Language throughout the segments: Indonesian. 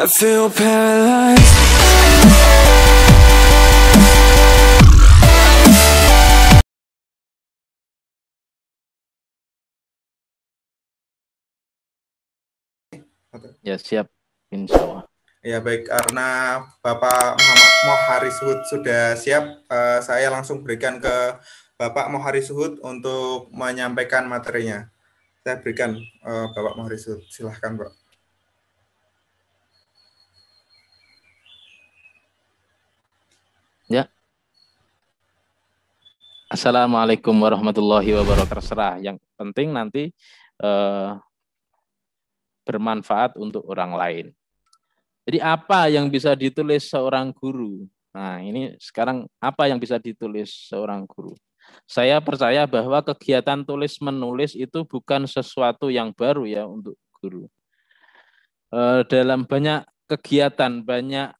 Ya siap, insya Allah. Ya baik, karena Bapak Muhammad Mohari Suhud sudah siap, uh, saya langsung berikan ke Bapak Mohari Suhud untuk menyampaikan materinya. Saya berikan uh, Bapak Mohari Suhud, silahkan Pak. Assalamualaikum warahmatullahi wabarakatuh. Terserah. Yang penting nanti eh, bermanfaat untuk orang lain. Jadi apa yang bisa ditulis seorang guru? Nah ini sekarang apa yang bisa ditulis seorang guru? Saya percaya bahwa kegiatan tulis menulis itu bukan sesuatu yang baru ya untuk guru. Eh, dalam banyak kegiatan, banyak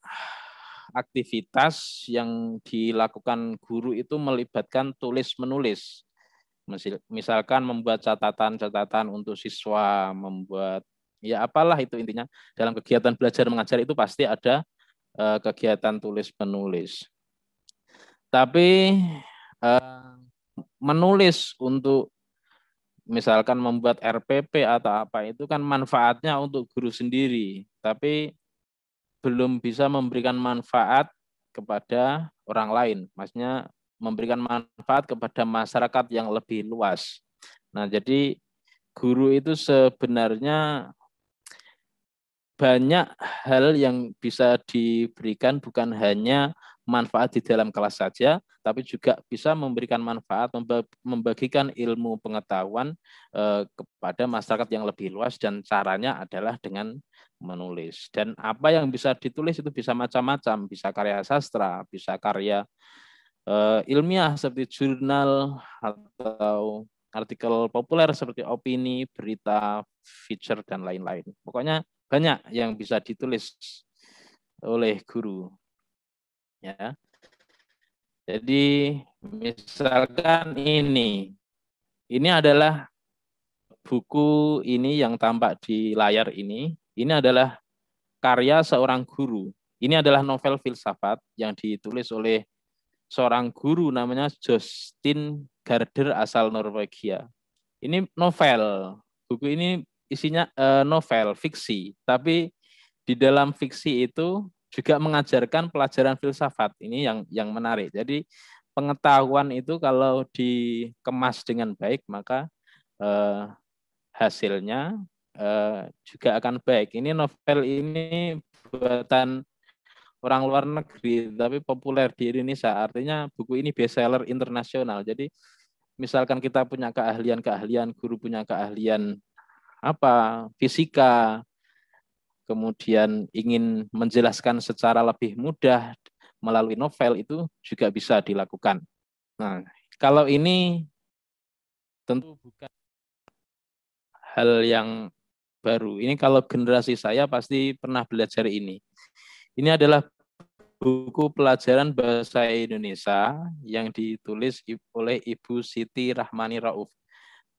aktivitas yang dilakukan guru itu melibatkan tulis menulis. Misalkan membuat catatan-catatan untuk siswa, membuat ya apalah itu intinya. Dalam kegiatan belajar mengajar itu pasti ada eh, kegiatan tulis menulis. Tapi eh, menulis untuk misalkan membuat RPP atau apa itu kan manfaatnya untuk guru sendiri. Tapi belum bisa memberikan manfaat kepada orang lain. Maksudnya memberikan manfaat kepada masyarakat yang lebih luas. Nah, jadi guru itu sebenarnya banyak hal yang bisa diberikan bukan hanya manfaat di dalam kelas saja, tapi juga bisa memberikan manfaat, membagikan ilmu pengetahuan eh, kepada masyarakat yang lebih luas dan caranya adalah dengan menulis. Dan apa yang bisa ditulis itu bisa macam-macam, bisa karya sastra, bisa karya eh, ilmiah seperti jurnal atau artikel populer seperti opini, berita, feature dan lain-lain. Pokoknya banyak yang bisa ditulis oleh guru ya. Jadi misalkan ini, ini adalah buku ini yang tampak di layar ini. Ini adalah karya seorang guru. Ini adalah novel filsafat yang ditulis oleh seorang guru namanya Justin Gardner asal Norwegia. Ini novel. Buku ini isinya eh, novel fiksi, tapi di dalam fiksi itu juga mengajarkan pelajaran filsafat ini yang yang menarik. Jadi pengetahuan itu kalau dikemas dengan baik maka eh, hasilnya eh, juga akan baik. Ini novel ini buatan orang luar negeri tapi populer di Indonesia. Artinya buku ini bestseller internasional. Jadi misalkan kita punya keahlian-keahlian, guru punya keahlian apa fisika, kemudian ingin menjelaskan secara lebih mudah melalui novel itu juga bisa dilakukan. Nah, kalau ini tentu bukan hal yang baru. Ini kalau generasi saya pasti pernah belajar ini. Ini adalah buku pelajaran bahasa Indonesia yang ditulis oleh Ibu Siti Rahmani Rauf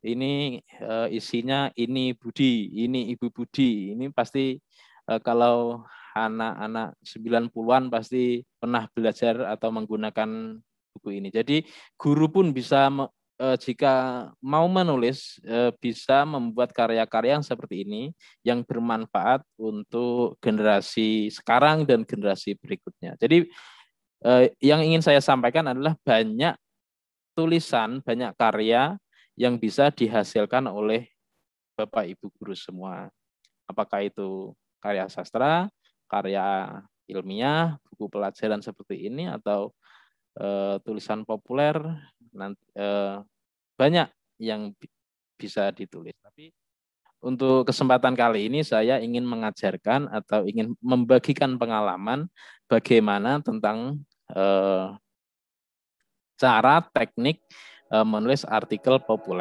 ini uh, isinya ini Budi, ini Ibu Budi. Ini pasti uh, kalau anak-anak 90-an pasti pernah belajar atau menggunakan buku ini. Jadi guru pun bisa eh, jika mau menulis bisa membuat karya-karya yang seperti ini yang bermanfaat untuk generasi sekarang dan generasi berikutnya. Jadi yang ingin saya sampaikan adalah banyak tulisan, banyak karya yang bisa dihasilkan oleh Bapak Ibu guru semua. Apakah itu karya sastra, karya ilmiah, buku pelajaran seperti ini atau e, tulisan populer nanti e, eh, banyak yang bisa ditulis. Tapi untuk kesempatan kali ini saya ingin mengajarkan atau ingin membagikan pengalaman bagaimana tentang e, cara teknik Eh, menulis artikel populer